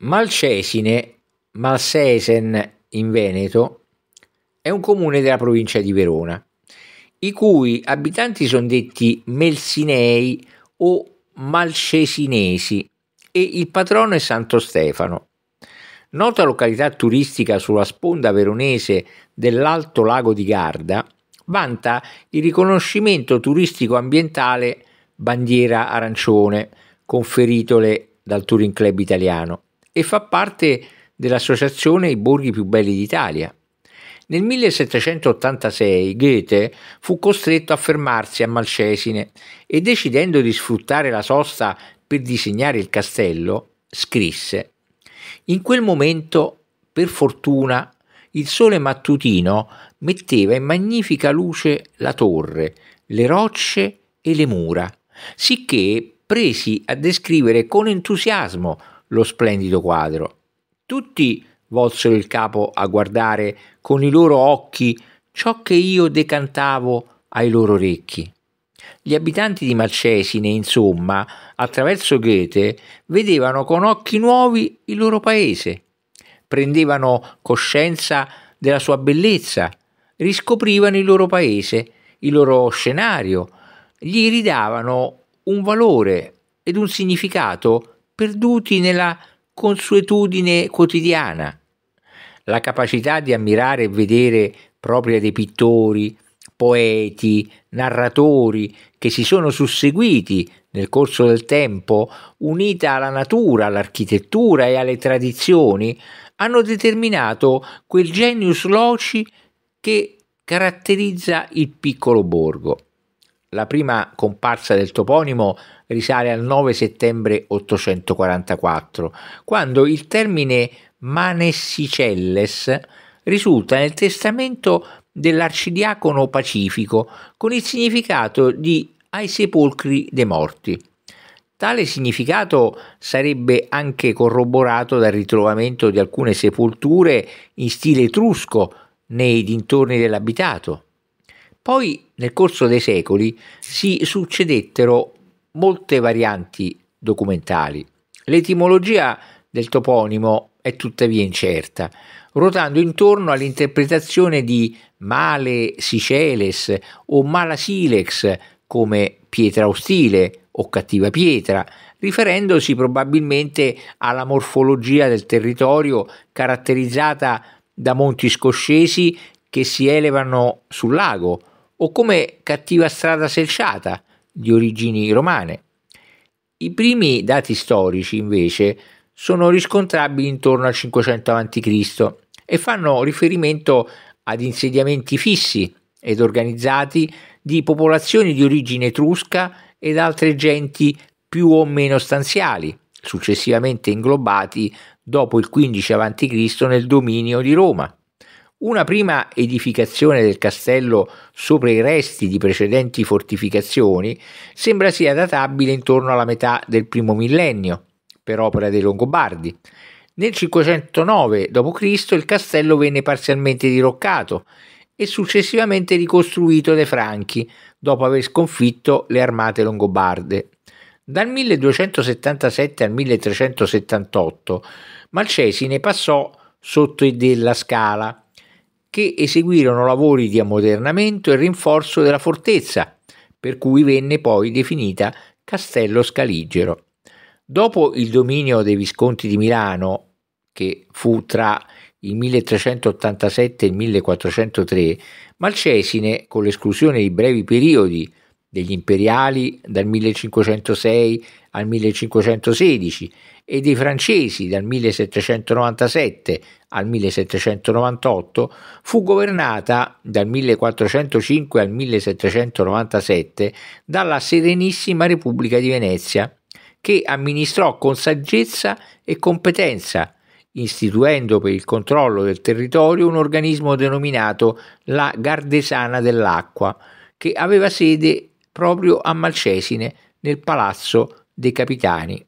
Malcesine, Malsesen in Veneto, è un comune della provincia di Verona, i cui abitanti sono detti Melsinei o Malcesinesi e il patrono è Santo Stefano. Nota località turistica sulla sponda veronese dell'Alto Lago di Garda, vanta il riconoscimento turistico ambientale bandiera arancione conferitole dal Touring Club italiano e fa parte dell'associazione I borghi più belli d'Italia. Nel 1786 Goethe fu costretto a fermarsi a Malcesine e decidendo di sfruttare la sosta per disegnare il castello, scrisse In quel momento, per fortuna, il sole mattutino metteva in magnifica luce la torre, le rocce e le mura, sicché presi a descrivere con entusiasmo lo splendido quadro. Tutti volsero il capo a guardare con i loro occhi ciò che io decantavo ai loro orecchi. Gli abitanti di Marcesine, insomma, attraverso Goethe, vedevano con occhi nuovi il loro paese, prendevano coscienza della sua bellezza, riscoprivano il loro paese, il loro scenario, gli ridavano un valore ed un significato perduti nella consuetudine quotidiana. La capacità di ammirare e vedere propria dei pittori, poeti, narratori che si sono susseguiti nel corso del tempo, unita alla natura, all'architettura e alle tradizioni, hanno determinato quel genius loci che caratterizza il piccolo borgo. La prima comparsa del toponimo risale al 9 settembre 844, quando il termine Manessicelles risulta nel testamento dell'arcidiacono pacifico con il significato di ai sepolcri dei morti. Tale significato sarebbe anche corroborato dal ritrovamento di alcune sepolture in stile etrusco nei dintorni dell'abitato. Poi nel corso dei secoli si succedettero molte varianti documentali. L'etimologia del toponimo è tuttavia incerta, ruotando intorno all'interpretazione di male siceles o mala silex come pietra ostile o cattiva pietra, riferendosi probabilmente alla morfologia del territorio caratterizzata da monti scoscesi che si elevano sul lago o come cattiva strada selciata di origini romane. I primi dati storici, invece, sono riscontrabili intorno al 500 a.C. e fanno riferimento ad insediamenti fissi ed organizzati di popolazioni di origine etrusca ed altre genti più o meno stanziali, successivamente inglobati dopo il 15 a.C. nel dominio di Roma. Una prima edificazione del castello sopra i resti di precedenti fortificazioni sembra sia databile intorno alla metà del primo millennio, per opera dei Longobardi. Nel 509 d.C. il castello venne parzialmente diroccato e successivamente ricostruito dai Franchi, dopo aver sconfitto le armate longobarde. Dal 1277 al 1378 Malcesine passò sotto della Scala che eseguirono lavori di ammodernamento e rinforzo della fortezza, per cui venne poi definita Castello Scaligero. Dopo il dominio dei Visconti di Milano, che fu tra il 1387 e il 1403, Malcesine, con l'esclusione di brevi periodi degli imperiali dal 1506 al 1516 e dei francesi dal 1797 al 1798, fu governata dal 1405 al 1797 dalla Serenissima Repubblica di Venezia, che amministrò con saggezza e competenza istituendo per il controllo del territorio un organismo denominato la Gardesana dell'Acqua, che aveva sede proprio a Malcesine nel palazzo dei Capitani.